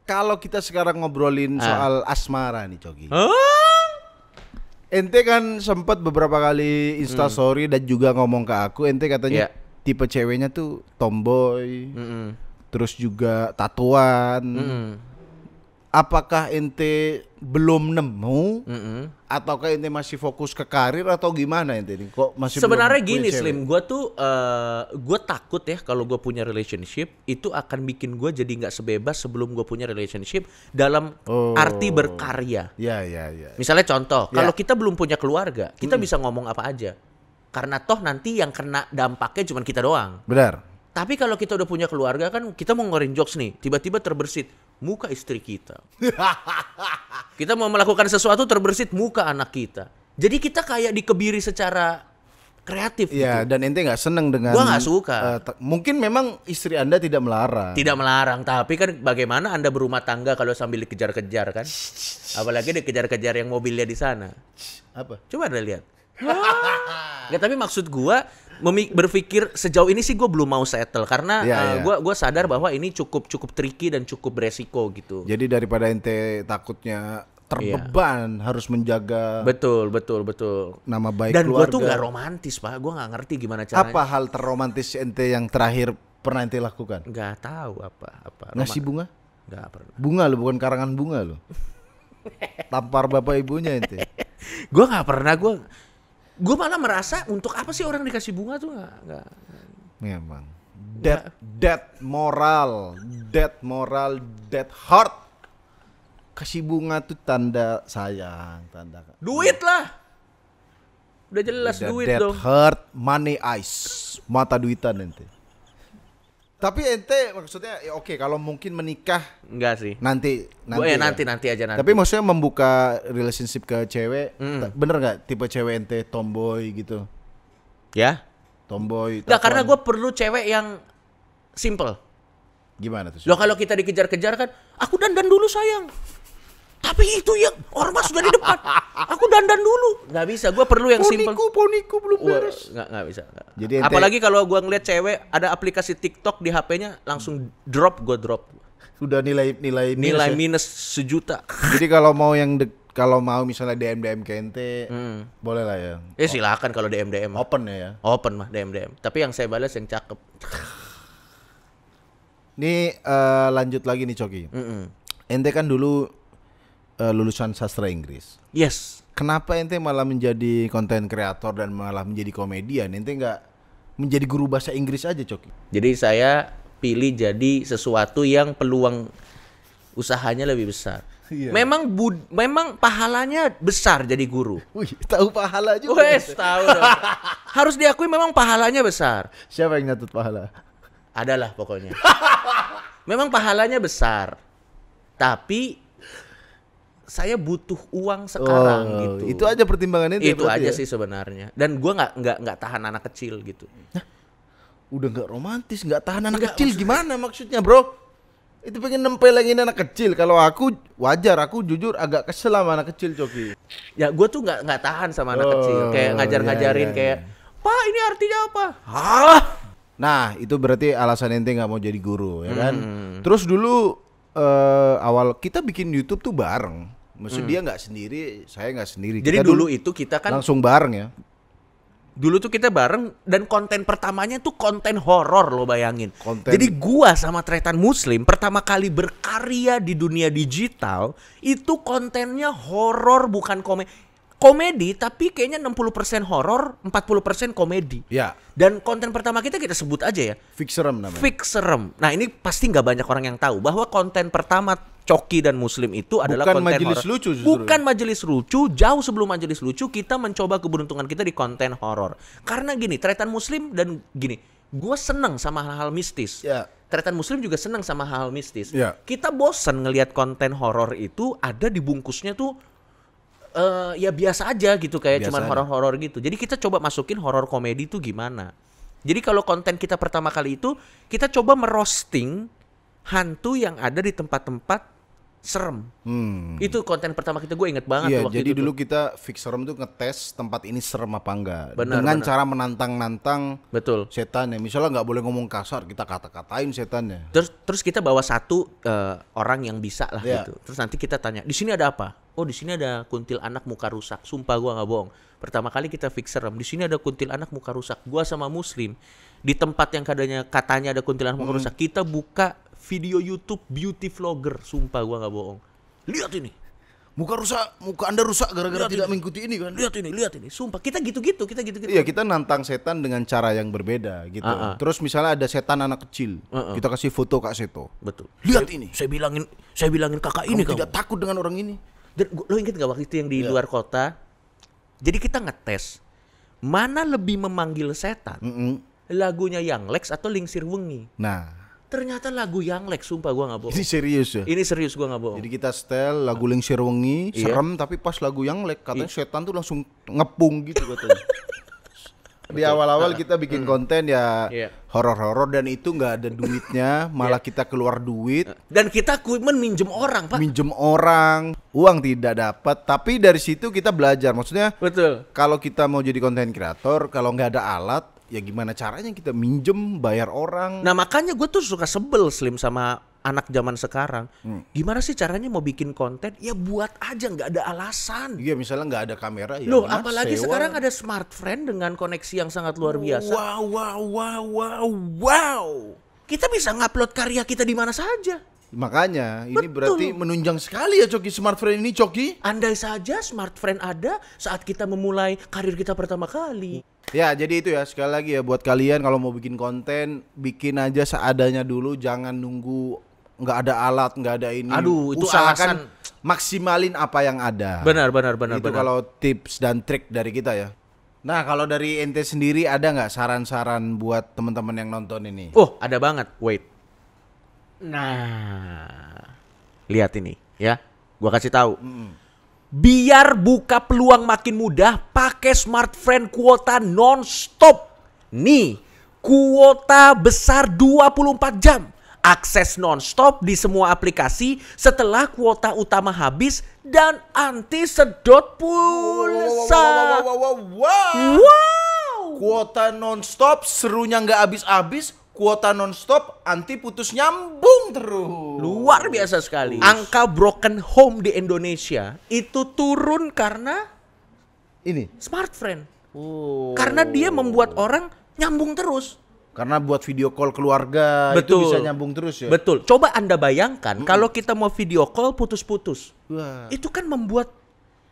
kalau kita sekarang ngobrolin ah. soal asmara nih, Cogi. Huh? Ente kan sempat beberapa kali instastory hmm. dan juga ngomong ke aku, ente katanya yeah tipe ceweknya tuh tomboy mm -hmm. terus juga tatuan mm -hmm. apakah ente belum nemu mm -hmm. ataukah ente masih fokus ke karir atau gimana ente ini kok masih sebenarnya gini slim gue tuh uh, eh, gue takut ya kalau gue punya relationship itu akan bikin gue jadi nggak sebebas sebelum gue punya relationship dalam oh. arti berkarya ya ya ya misalnya contoh ya. kalau kita belum punya keluarga kita hmm. bisa ngomong apa aja karena toh nanti yang kena dampaknya cuma kita doang. Benar. Tapi kalau kita udah punya keluarga kan kita mau ngorin jokes nih, tiba-tiba terbersit muka istri kita. kita mau melakukan sesuatu terbersit muka anak kita. Jadi kita kayak dikebiri secara kreatif. Iya, gitu. dan ente nggak seneng dengan. Gua nggak suka. Uh, mungkin memang istri anda tidak melarang. Tidak melarang, tapi kan bagaimana anda berumah tangga kalau sambil dikejar-kejar kan? Apalagi dikejar-kejar yang mobilnya di sana. Apa? Coba anda lihat. Gak, tapi maksud gua berpikir sejauh ini sih gue belum mau settle karena ya, uh, eh, iya. gue gua sadar bahwa ini cukup cukup tricky dan cukup beresiko gitu. Jadi daripada ente takutnya terbeban iya. harus menjaga betul betul betul nama baik dan gue tuh nggak romantis pak gue nggak ngerti gimana cara apa hal terromantis ente yang terakhir pernah ente lakukan nggak tahu apa apa ngasih bunga nggak pernah bunga lo bukan karangan bunga lo tampar bapak ibunya ente gue nggak pernah gue gue malah merasa untuk apa sih orang dikasih bunga tuh nggak memang dead dead moral dead moral dead heart kasih bunga tuh tanda sayang tanda duit lah udah jelas dead, duit dead dong heart money eyes mata duitan nanti tapi ente maksudnya ya oke kalau mungkin menikah enggak sih. Nanti nanti. Eh, ya, nanti nanti aja nanti. Tapi maksudnya membuka relationship ke cewek mm. bener nggak tipe cewek ente tomboy gitu? Ya. Tomboy. Enggak karena gue perlu cewek yang simple. Gimana tuh? lo kalau kita dikejar-kejar kan, aku dandan dulu sayang. Tapi itu yang ormas sudah di depan. Aku dandan dulu. Nggak bisa, gue perlu yang poniku, simpel. Poniku, poniku belum beres. Nggak, nggak bisa. Jadi ente... Apalagi kalau gue ngeliat cewek ada aplikasi TikTok di HP-nya langsung drop, gue drop. Sudah nilai nilai minus nilai ya? minus sejuta. Jadi kalau mau yang de- kalau mau misalnya DM DM ke ente, hmm. boleh lah ya. eh silakan kalau DM DM. Open ya ya. Open mah DM DM. Tapi yang saya balas yang cakep. Ini uh, lanjut lagi nih Coki. Mm -mm. Ente kan dulu uh, lulusan sastra Inggris. Yes. Kenapa ente malah menjadi konten kreator dan malah menjadi komedian? Ente nggak menjadi guru bahasa Inggris aja, Coki? Jadi saya pilih jadi sesuatu yang peluang usahanya lebih besar. Iya. Memang bud, memang pahalanya besar jadi guru. Wih, tahu pahala juga. Ya? Wes, tahu dong. Harus diakui memang pahalanya besar. Siapa yang nyatut pahala? Adalah pokoknya. memang pahalanya besar. Tapi saya butuh uang sekarang oh, gitu. Itu aja pertimbangannya itu ya aja ya? sih sebenarnya. Dan gua nggak nggak nggak tahan anak kecil gitu. Hah? Udah nggak romantis, nggak tahan anak gak, kecil maksudnya. gimana maksudnya, Bro? Itu pengen nempel nempelengin anak kecil. Kalau aku wajar, aku jujur agak kesel sama anak kecil, Coki. Ya gue tuh nggak nggak tahan sama anak oh, kecil, kayak iya, ngajar-ngajarin iya, iya. kayak, "Pak, ini artinya apa?" Hah? Nah, itu berarti alasan ente nggak mau jadi guru, ya kan? Hmm. Terus dulu uh, awal kita bikin YouTube tuh bareng. Maksud hmm. dia nggak sendiri, saya nggak sendiri. Jadi kita dulu, itu kita kan langsung bareng ya. Dulu tuh kita bareng dan konten pertamanya tuh konten horor lo bayangin. Konten. Jadi gua sama Tretan Muslim pertama kali berkarya di dunia digital itu kontennya horor bukan komedi komedi tapi kayaknya 60% horor, 40% komedi. Ya. Dan konten pertama kita kita sebut aja ya. fixerem namanya. fixerem Nah, ini pasti nggak banyak orang yang tahu bahwa konten pertama Coki dan Muslim itu adalah konten majelis horror. lucu justru. Bukan majelis lucu, jauh sebelum majelis lucu kita mencoba keberuntungan kita di konten horor. Karena gini, tretan Muslim dan gini, gue seneng sama hal-hal mistis. Ya. Tretan Muslim juga seneng sama hal-hal mistis. Ya. Kita bosen ngelihat konten horor itu ada dibungkusnya tuh uh, ya biasa aja gitu kayak biasa cuman horor-horor gitu. Jadi kita coba masukin horor komedi tuh gimana. Jadi kalau konten kita pertama kali itu kita coba merosting hantu yang ada di tempat-tempat serem. Hmm. Itu konten pertama kita gue inget banget iya, waktu jadi itu. dulu tuh. kita fix serem tuh ngetes tempat ini serem apa enggak Bener, dengan bener. cara menantang-nantang betul setannya. Misalnya nggak boleh ngomong kasar, kita kata-katain setannya. Terus terus kita bawa satu uh, orang yang bisa lah yeah. gitu. Terus nanti kita tanya, "Di sini ada apa?" oh di sini ada kuntil anak muka rusak sumpah gua nggak bohong pertama kali kita fix di sini ada kuntil anak muka rusak gua sama muslim di tempat yang kadanya katanya ada kuntil anak muka hmm. rusak kita buka video YouTube beauty vlogger sumpah gua nggak bohong lihat ini muka rusak muka anda rusak gara-gara tidak ini. mengikuti ini kan lihat ini lihat ini sumpah kita gitu-gitu kita gitu-gitu iya kita nantang setan dengan cara yang berbeda gitu uh -uh. terus misalnya ada setan anak kecil uh -uh. kita kasih foto kak Seto betul lihat saya, ini saya bilangin saya bilangin kakak kamu ini tidak takut dengan orang ini lo inget gak waktu itu yang di yeah. luar kota? Jadi kita ngetes mana lebih memanggil setan, mm -hmm. lagunya Yang Lex atau Lingsir Wengi. Nah, ternyata lagu Yang Lex, sumpah gua nggak bohong. Ini serius ya? Ini serius gua nggak bohong. Jadi kita setel lagu Lingsir Wengi, iya. serem tapi pas lagu Yang Lex katanya yeah. setan tuh langsung ngepung gitu katanya. di awal-awal nah, kita bikin hmm. konten ya yeah. horor-horor dan itu nggak ada duitnya, iya. malah yeah. kita keluar duit. Dan kita kuitmen minjem orang, Pak. Minjem orang, uang tidak dapat, tapi dari situ kita belajar. Maksudnya Betul. Kalau kita mau jadi konten kreator, kalau nggak ada alat, ya gimana caranya kita minjem, bayar orang. Nah, makanya gue tuh suka sebel Slim sama anak zaman sekarang hmm. gimana sih caranya mau bikin konten ya buat aja nggak ada alasan iya misalnya nggak ada kamera ya loh apalagi sewa. sekarang ada smart friend dengan koneksi yang sangat luar biasa wow wow wow wow wow kita bisa ngupload karya kita di mana saja Makanya ini Betul. berarti menunjang sekali ya Coki Smart Friend ini Coki. Andai saja Smart Friend ada saat kita memulai karir kita pertama kali. Ya jadi itu ya sekali lagi ya buat kalian kalau mau bikin konten bikin aja seadanya dulu jangan nunggu nggak ada alat nggak ada ini aduh itu usahakan alasan... maksimalin apa yang ada benar benar benar itu benar. kalau tips dan trik dari kita ya Nah, kalau dari ente sendiri ada nggak saran-saran buat teman-teman yang nonton ini? Oh, ada banget. Wait. Nah, lihat ini ya. Gua kasih tahu. Mm. Biar buka peluang makin mudah, pakai smart friend kuota stop Nih, kuota besar 24 jam akses nonstop di semua aplikasi setelah kuota utama habis dan anti sedot pulsa. Wow, wow, wow, wow. wow. Kuota nonstop serunya nggak habis-habis, kuota nonstop anti putus nyambung terus. Luar biasa sekali. Angka broken home di Indonesia itu turun karena ini smart Oh. Karena dia membuat orang nyambung terus. Karena buat video call keluarga Betul. itu bisa nyambung terus ya. Betul. Coba Anda bayangkan mm -mm. kalau kita mau video call putus-putus. Itu kan membuat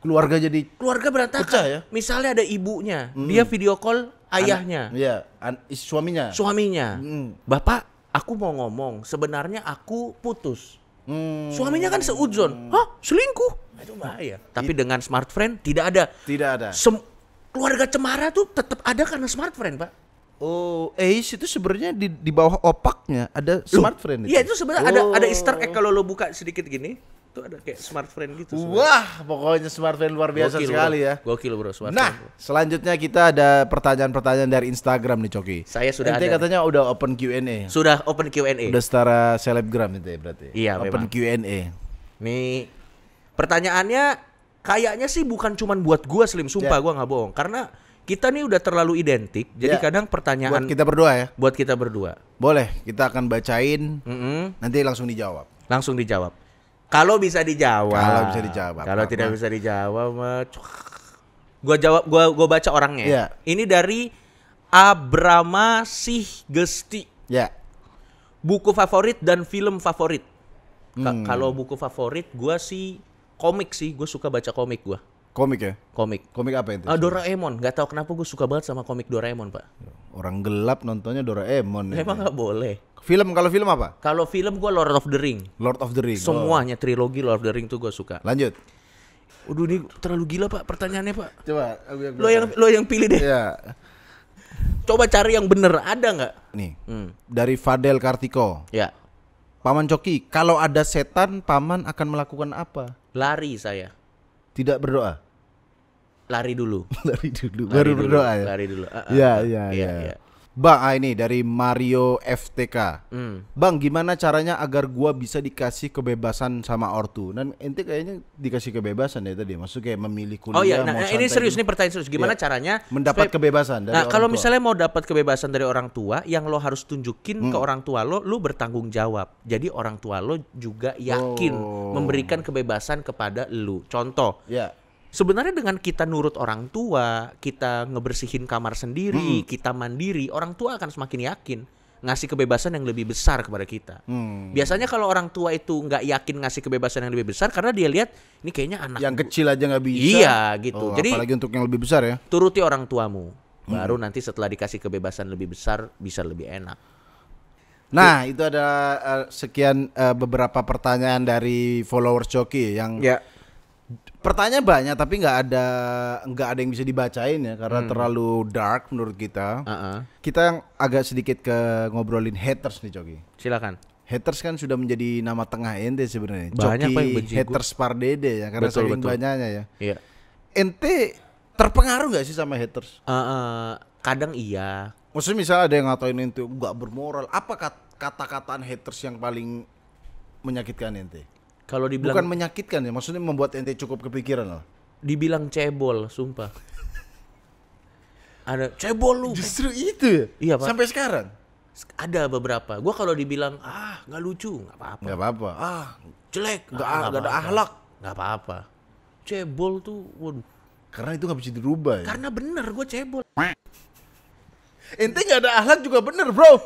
keluarga jadi keluarga berantakan. Pecah ya. Misalnya ada ibunya, mm. dia video call ayahnya. Iya, suaminya. Suaminya. Mm. Bapak, aku mau ngomong, sebenarnya aku putus. Mm. Suaminya kan seudzon. Mm. Hah, selingkuh. Itu bahaya. Tapi dengan smart friend tidak ada. Tidak ada. Sem keluarga cemara tuh tetap ada karena smart friend, Pak. Oh, Ace eh, itu sebenarnya di, di bawah opaknya ada smart friend itu. Iya, itu sebenarnya oh. ada ada oh. Easter egg kalau lo buka sedikit gini. tuh ada kayak smart friend gitu. Sebenernya. Wah, pokoknya smart friend luar biasa Gokil, sekali bro. ya. Gokil bro, smart Nah, friend, bro. selanjutnya kita ada pertanyaan-pertanyaan dari Instagram nih, Coki. Saya sudah Nanti ada. katanya udah open Q&A. Sudah open Q&A. Udah setara selebgram itu ya berarti. Iya, Open Q&A. Nih pertanyaannya kayaknya sih bukan cuman buat gua Slim, sumpah yeah. gua nggak bohong. Karena kita nih udah terlalu identik, jadi ya. kadang pertanyaan buat kita berdua ya. Buat kita berdua. Boleh, kita akan bacain. Mm -hmm. Nanti langsung dijawab. Langsung dijawab. Kalau bisa dijawab. Kalau bisa dijawab. Kalau tidak bisa dijawab, gue gua jawab gua gua baca orangnya. ya. Ini dari Abrama Sih Gesti. Ya. Buku favorit dan film favorit. Hmm. Kalau buku favorit gua sih komik sih, gue suka baca komik gua. Komik ya? Komik. Komik apa itu? Uh, Doraemon. Gak tau kenapa gue suka banget sama komik Doraemon, Pak. Orang gelap nontonnya Doraemon. Emang ya. gak boleh. Film kalau film apa? Kalau film gue Lord of the Ring. Lord of the Ring. Semuanya oh. trilogi Lord of the Ring tuh gue suka. Lanjut. udah ini terlalu gila pak pertanyaannya pak. Coba. Yang lo yang lo yang pilih deh. Iya. Coba cari yang bener ada gak? Nih. Hmm. Dari Fadel Kartiko. Ya. Paman Coki, kalau ada setan, paman akan melakukan apa? Lari saya. Tidak berdoa. Lari dulu. Lari dulu. Lari baru dulu. berdoa ya. Lari dulu. Ya, ya, iya, ya. iya, iya. Bang, ah ini dari Mario FTK. Hmm. Bang, gimana caranya agar gua bisa dikasih kebebasan sama ortu? Dan ente kayaknya dikasih kebebasan ya tadi. Maksudnya kayak memilih kuliah. Oh iya, nah, mau ini serius gitu. ini pertanyaan serius. Gimana ya. caranya mendapat supaya... kebebasan dari Nah, kalau misalnya mau dapat kebebasan dari orang tua, yang lo harus tunjukin hmm. ke orang tua lo, lo bertanggung jawab. Jadi orang tua lo juga yakin oh. memberikan kebebasan kepada lo. Contoh, ya sebenarnya dengan kita nurut orang tua, kita ngebersihin kamar sendiri, hmm. kita mandiri, orang tua akan semakin yakin ngasih kebebasan yang lebih besar kepada kita. Hmm. Biasanya kalau orang tua itu nggak yakin ngasih kebebasan yang lebih besar karena dia lihat ini kayaknya anak yang kecil aja nggak bisa. Iya gitu. Oh, Jadi apalagi untuk yang lebih besar ya. Turuti orang tuamu. Hmm. Baru nanti setelah dikasih kebebasan lebih besar bisa lebih enak. Nah, itu ada uh, sekian uh, beberapa pertanyaan dari followers Joki yang Yeah pertanyaan banyak tapi nggak ada nggak ada yang bisa dibacain ya karena hmm. terlalu dark menurut kita. Uh-uh. Kita yang agak sedikit ke ngobrolin haters nih Coki. Silakan. Haters kan sudah menjadi nama tengah ente sebenarnya. Banyak Coki haters pardede ya karena betul, saking betul. banyaknya ya. Iya. Ente terpengaruh nggak sih sama haters? Uh, uh, kadang iya. Maksudnya misalnya ada yang ngatain ente nggak bermoral, apa kata-kataan haters yang paling menyakitkan ente? Kalau dibilang bukan menyakitkan ya, maksudnya membuat ente cukup kepikiran lah. Dibilang cebol, sumpah. Ada cebol lu. Justru itu. Ya? Iya, Pak. Sampai sekarang. Ada beberapa. Gua kalau dibilang ah nggak lucu, nggak apa-apa. Nggak apa-apa. Ah jelek, nggak ah, gak ada ahlak, nggak apa-apa. Cebol tuh, waduh. Karena itu nggak bisa dirubah. Ya? Karena bener gue cebol. Ente nggak ada ahlak juga bener bro.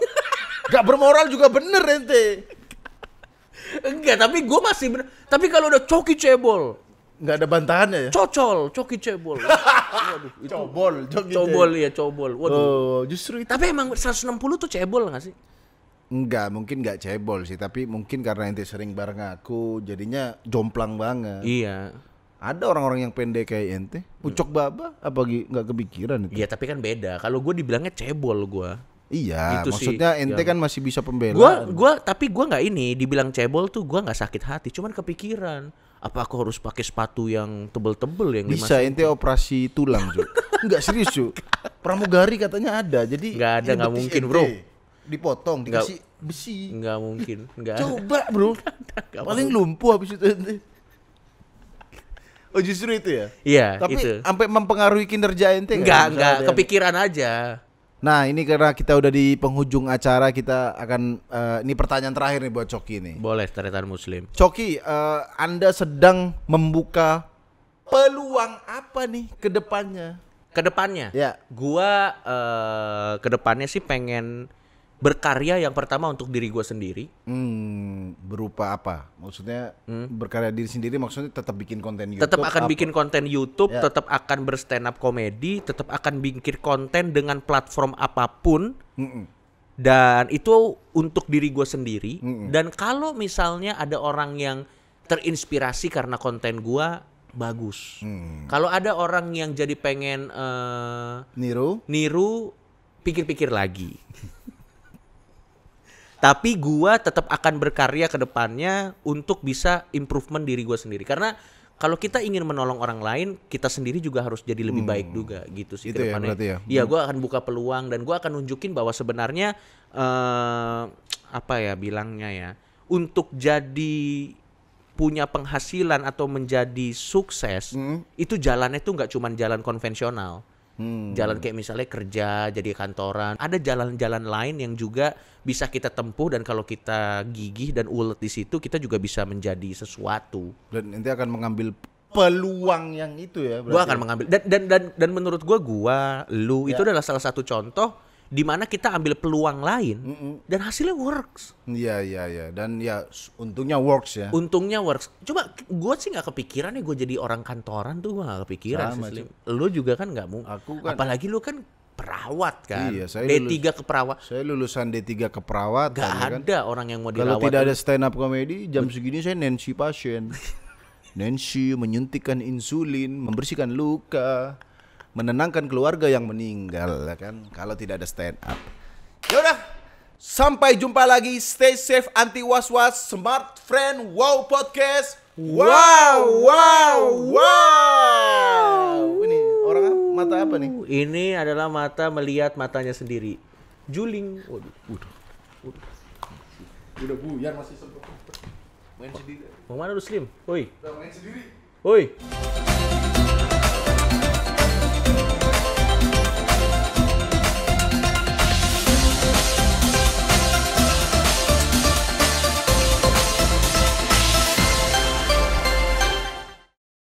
Gak bermoral juga bener ente. Enggak, tapi gue masih bener. Tapi kalau udah coki cebol, Enggak ada bantahannya ya? Cocol, coki cebol. Waduh, itu cobol, coki cobol iya cobol. Waduh. Oh, justru itu. Tapi emang 160 tuh cebol gak sih? Enggak, mungkin nggak cebol sih, tapi mungkin karena ente sering bareng aku, jadinya jomplang banget. Iya. Ada orang-orang yang pendek kayak ente, ucok baba, apa nggak kepikiran itu? Iya, tapi kan beda. Kalau gue dibilangnya cebol gue. Iya, itu maksudnya sih. ente ya. kan masih bisa pembelaan. Gua gua tapi gua nggak ini dibilang cebol tuh gua nggak sakit hati, cuman kepikiran apa aku harus pakai sepatu yang tebel-tebel yang bisa ente operasi tulang, Ju. Enggak serius, Ju. Pramugari katanya ada. Jadi nggak ada nggak mungkin, Bro. Dipotong, dikasih gak, besi. Nggak mungkin, nggak. Coba, Bro. Paling lumpuh habis itu ente. Oh justru itu ya? Iya. Tapi sampai mempengaruhi kinerja ente? Enggak, kan? enggak. Kepikiran aja. Nah ini karena kita udah di penghujung acara kita akan uh, ini pertanyaan terakhir nih buat Coki nih. Boleh teretan Muslim. Coki, uh, anda sedang membuka peluang apa nih ke depannya? Kedepannya? Ya. Gua uh, eh, kedepannya sih pengen berkarya yang pertama untuk diri gue sendiri. Hmm, berupa apa? Maksudnya hmm? berkarya diri sendiri maksudnya tetap bikin konten YouTube. Tetap akan apa? bikin konten YouTube, ya. tetap akan berstand up komedi, tetap akan bikin konten dengan platform apapun. Mm -mm. Dan itu untuk diri gue sendiri. Mm -mm. Dan kalau misalnya ada orang yang terinspirasi karena konten gue bagus. Hmm. Kalau ada orang yang jadi pengen uh, niru, niru, pikir-pikir lagi. tapi gua tetap akan berkarya ke depannya untuk bisa improvement diri gua sendiri karena kalau kita ingin menolong orang lain, kita sendiri juga harus jadi lebih hmm. baik juga gitu sih Itu Ya, ya. Iya, hmm. gue akan buka peluang dan gue akan nunjukin bahwa sebenarnya uh, apa ya bilangnya ya untuk jadi punya penghasilan atau menjadi sukses hmm. itu jalannya tuh nggak cuma jalan konvensional Hmm. Jalan kayak misalnya kerja, jadi kantoran. Ada jalan-jalan lain yang juga bisa kita tempuh dan kalau kita gigih dan ulet di situ kita juga bisa menjadi sesuatu. Dan nanti akan mengambil peluang yang itu ya. Gua akan ya? mengambil dan dan dan, dan menurut gue gua lu ya. itu adalah salah satu contoh di mana kita ambil peluang lain mm -mm. dan hasilnya works. Iya iya iya dan ya untungnya works ya. Untungnya works. Coba gue sih nggak kepikiran ya gue jadi orang kantoran tuh gue nggak kepikiran. Sama, sih, Lo juga kan nggak mau. Aku kan. Apalagi lo kan perawat kan. Iya, saya D3 lulus, keperawat. Saya lulusan D3 keperawat. Gak kan. ada orang yang mau dirawat. Kalau tidak kan. ada stand up comedy jam segini saya Nancy pasien. Nancy menyuntikkan insulin, membersihkan luka menenangkan keluarga yang meninggal ya kan kalau tidak ada stand up. Ya udah, sampai jumpa lagi. Stay safe anti was-was Smart Friend Wow Podcast. Wow wow wow. Ini orang mata apa nih? Ini adalah mata melihat matanya sendiri. Juling. Waduh. Udah masih sempat Main sendiri. Mau mana lu slim? Woi. Main sendiri. Woi.